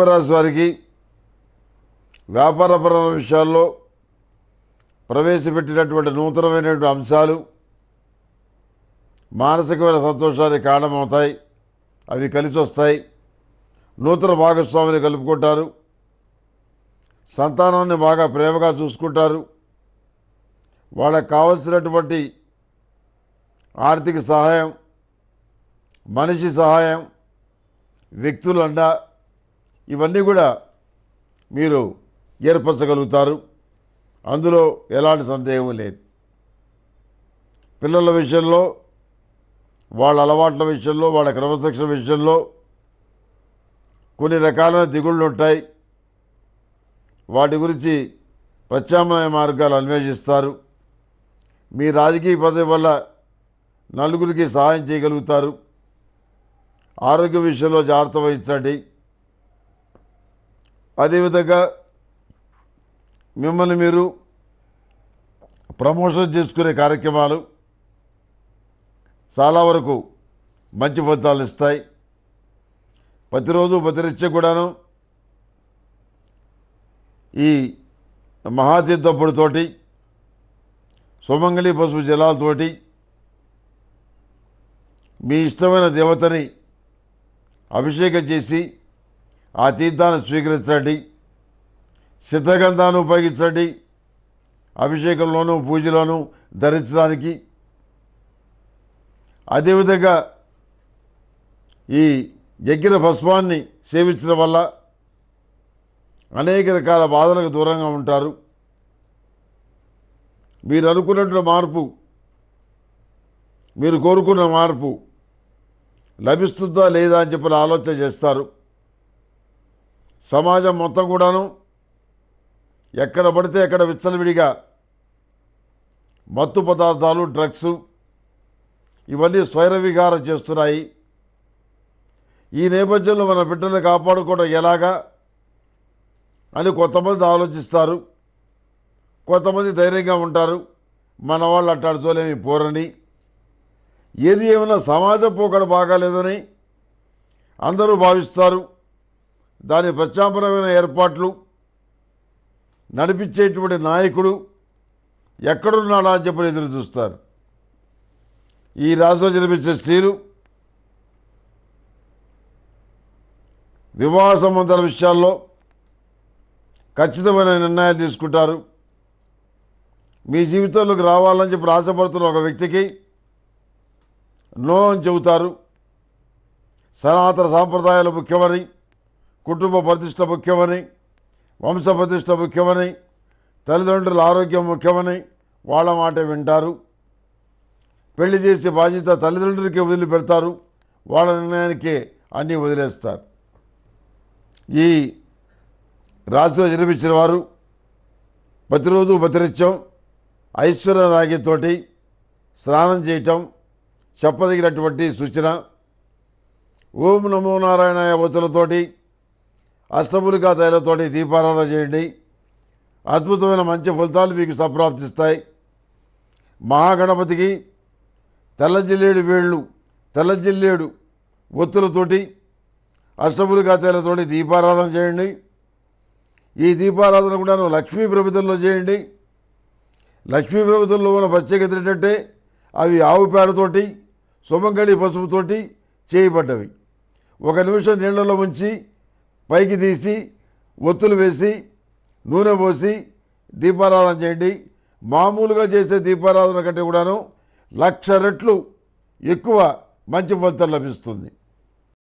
కుంభరాశి వారికి వ్యాపారపరమైన విషయాల్లో ప్రవేశపెట్టినటువంటి నూతనమైనటువంటి అంశాలు మానసికమైన సంతోషానికి కారణమవుతాయి అవి కలిసి వస్తాయి నూతన భాగస్వామిని కలుపుకుంటారు సంతానాన్ని బాగా ప్రేమగా చూసుకుంటారు వాళ్ళకు కావలసినటువంటి ఆర్థిక సహాయం మనిషి సహాయం వ్యక్తులన్నా ఇవన్నీ కూడా మీరు ఏర్పరచగలుగుతారు అందులో ఎలాంటి సందేహం లేదు పిల్లల విషయంలో వాళ్ళ అలవాట్ల విషయంలో వాళ్ళ క్రమశిక్షణ విషయంలో కొన్ని రకాలైన దిగుళ్ళు ఉంటాయి వాటి గురించి ప్రత్యామ్నాయ మార్గాలు అన్వేషిస్తారు మీ రాజకీయ పదవి వల్ల నలుగురికి సహాయం చేయగలుగుతారు ఆరోగ్య విషయంలో జాగ్రత్త వహించండి అదేవిధంగా మిమ్మల్ని మీరు ప్రమోషన్ చేసుకునే కార్యక్రమాలు చాలా వరకు మంచి ఫలితాలు ఇస్తాయి ప్రతిరోజు ప్రతినిత్యం కూడాను ఈ మహాతీర్థప్పుడితోటి సుమంగళి పసుపు జలాలతోటి మీ ఇష్టమైన దేవతని అభిషేకం చేసి ఆ తీర్థాన్ని స్వీకరించండి సిద్ధగంధాన్ని ఉపయోగించండి అభిషేకంలోనూ పూజలోనూ ధరించడానికి అదేవిధంగా ఈ యజ్ఞ భస్మాన్ని సేవించడం వల్ల అనేక రకాల బాధలకు దూరంగా ఉంటారు మీరు అనుకున్నట్టు మార్పు మీరు కోరుకున్న మార్పు లభిస్తుందా లేదా అని చెప్పిన ఆలోచన చేస్తారు సమాజం మొత్తం కూడాను ఎక్కడ పడితే ఎక్కడ విచ్చలవిడిగా మత్తు పదార్థాలు డ్రగ్స్ ఇవన్నీ స్వైరవిగారం చేస్తున్నాయి ఈ నేపథ్యంలో మన బిడ్డలను కాపాడుకోవడం ఎలాగా అని కొంతమంది ఆలోచిస్తారు కొంతమంది ధైర్యంగా ఉంటారు మన వాళ్ళు అట్టాడుతోలేమి పోరని ఏది ఏమైనా సమాజం పోకడ బాగాలేదని అందరూ భావిస్తారు దాని ప్రత్యాపరమైన ఏర్పాట్లు నడిపించేటువంటి నాయకుడు ఎక్కడున్నాడా అని చెప్పని ఎదురు చూస్తారు ఈ రాజులో జన్మించే స్త్రీలు వివాహ సంబంధాల విషయాల్లో ఖచ్చితమైన నిర్ణయాలు తీసుకుంటారు మీ జీవితంలోకి రావాలని చెప్పి రాసపడుతున్న ఒక వ్యక్తికి నో అని చెబుతారు సనాతన సాంప్రదాయాలు ముఖ్యమని కుటుంబ ప్రతిష్ట ముఖ్యమని వంశ ప్రతిష్ట ముఖ్యమని తల్లిదండ్రుల ఆరోగ్యం ముఖ్యమని వాళ్ళ మాట వింటారు పెళ్లి చేసే బాధ్యత తల్లిదండ్రులకి వదిలిపెడతారు వాళ్ళ నిర్ణయానికి అన్నీ వదిలేస్తారు ఈ రాజులో జన్మించిన వారు ప్రతిరోజు ప్రతినిత్యం ఐశ్వర్య రాగితోటి స్నానం చేయటం చెప్పదగినటువంటి సూచన ఓం నమో నారాయణ యువతులతోటి అష్టములికా తైలతోటి దీపారాధన చేయండి అద్భుతమైన మంచి ఫలితాలు మీకు సప్రాప్తిస్తాయి మహాగణపతికి తెల్లజిల్లేడు వేళ్ళు తెల్లజిల్లేడు ఒత్తులతోటి అష్టములికా తైలతోటి దీపారాధన చేయండి ఈ దీపారాధన కూడా లక్ష్మీ ప్రభుత్వంలో చేయండి లక్ష్మీ ప్రభుత్వంలో ఉన్న ప్రత్యేకత ఏంటంటే అవి ఆవు పేడతోటి సుమంగళి పసుపుతోటి చేయబడ్డవి ఒక నిమిషం నీళ్లలో ఉంచి పైకి తీసి ఒత్తులు వేసి నూనె పోసి దీపారాధన చేయండి మామూలుగా చేసే దీపారాధన కంటే కూడాను లక్ష రెట్లు ఎక్కువ మంచి ఫలితం లభిస్తుంది